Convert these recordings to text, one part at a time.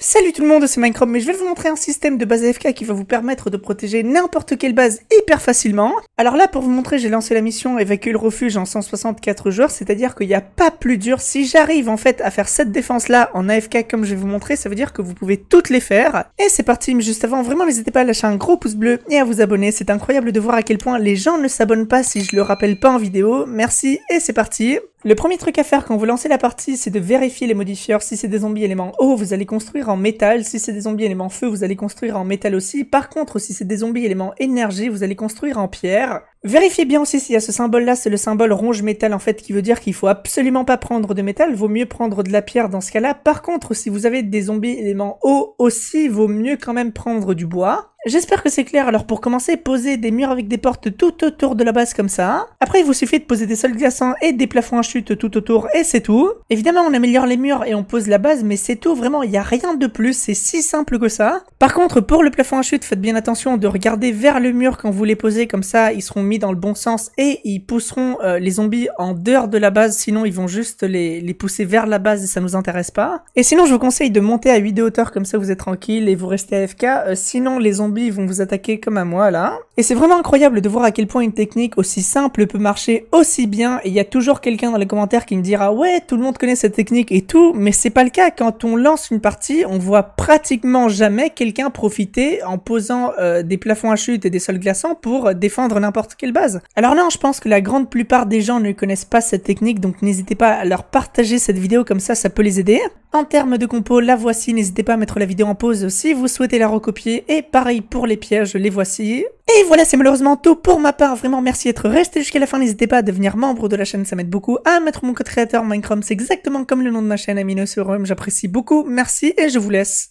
Salut tout le monde, c'est Minecraft, mais je vais vous montrer un système de base AFK qui va vous permettre de protéger n'importe quelle base hyper facilement. Alors là, pour vous montrer, j'ai lancé la mission Évacuer le refuge en 164 joueurs, c'est-à-dire qu'il n'y a pas plus dur. Si j'arrive en fait à faire cette défense-là en AFK comme je vais vous montrer, ça veut dire que vous pouvez toutes les faire. Et c'est parti, mais juste avant, vraiment n'hésitez pas à lâcher un gros pouce bleu et à vous abonner. C'est incroyable de voir à quel point les gens ne s'abonnent pas si je le rappelle pas en vidéo. Merci et c'est parti le premier truc à faire quand vous lancez la partie, c'est de vérifier les modifieurs. Si c'est des zombies éléments eau, vous allez construire en métal. Si c'est des zombies éléments feu, vous allez construire en métal aussi. Par contre, si c'est des zombies éléments énergie, vous allez construire en pierre. Vérifiez bien aussi s'il y a ce symbole-là, c'est le symbole ronge métal en fait, qui veut dire qu'il faut absolument pas prendre de métal, vaut mieux prendre de la pierre dans ce cas-là. Par contre, si vous avez des zombies éléments eau aussi, vaut mieux quand même prendre du bois. J'espère que c'est clair, alors pour commencer, posez des murs avec des portes tout autour de la base comme ça. Hein. Après, il vous suffit de poser des sols glaçants et des plafonds à chute tout autour et c'est tout. Évidemment, on améliore les murs et on pose la base, mais c'est tout, vraiment, il n'y a rien de plus, c'est si simple que ça. Par contre, pour le plafond à chute, faites bien attention de regarder vers le mur quand vous les posez, comme ça, ils seront mis dans le bon sens et ils pousseront euh, les zombies en dehors de la base, sinon ils vont juste les, pousser vers la base et ça nous intéresse pas. Et sinon, je vous conseille de monter à 8 de hauteur, comme ça vous êtes tranquille et vous restez AFK, FK. Euh, sinon les zombies ils vont vous attaquer comme à moi là. Et c'est vraiment incroyable de voir à quel point une technique aussi simple peut marcher aussi bien et il y a toujours quelqu'un dans les commentaires qui me dira ouais tout le monde connaît cette technique et tout mais c'est pas le cas quand on lance une partie on voit pratiquement jamais quelqu'un profiter en posant euh, des plafonds à chute et des sols glaçants pour défendre n'importe quelle base. Alors non je pense que la grande plupart des gens ne connaissent pas cette technique donc n'hésitez pas à leur partager cette vidéo comme ça ça peut les aider. En termes de compo la voici n'hésitez pas à mettre la vidéo en pause si vous souhaitez la recopier et pareil pour les pièges, les voici. Et voilà, c'est malheureusement tout pour ma part. Vraiment, merci d'être resté jusqu'à la fin. N'hésitez pas à devenir membre de la chaîne, ça m'aide beaucoup. À mettre mon code créateur Minecraft, c'est exactement comme le nom de ma chaîne Amino Serum. j'apprécie beaucoup. Merci et je vous laisse.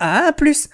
À plus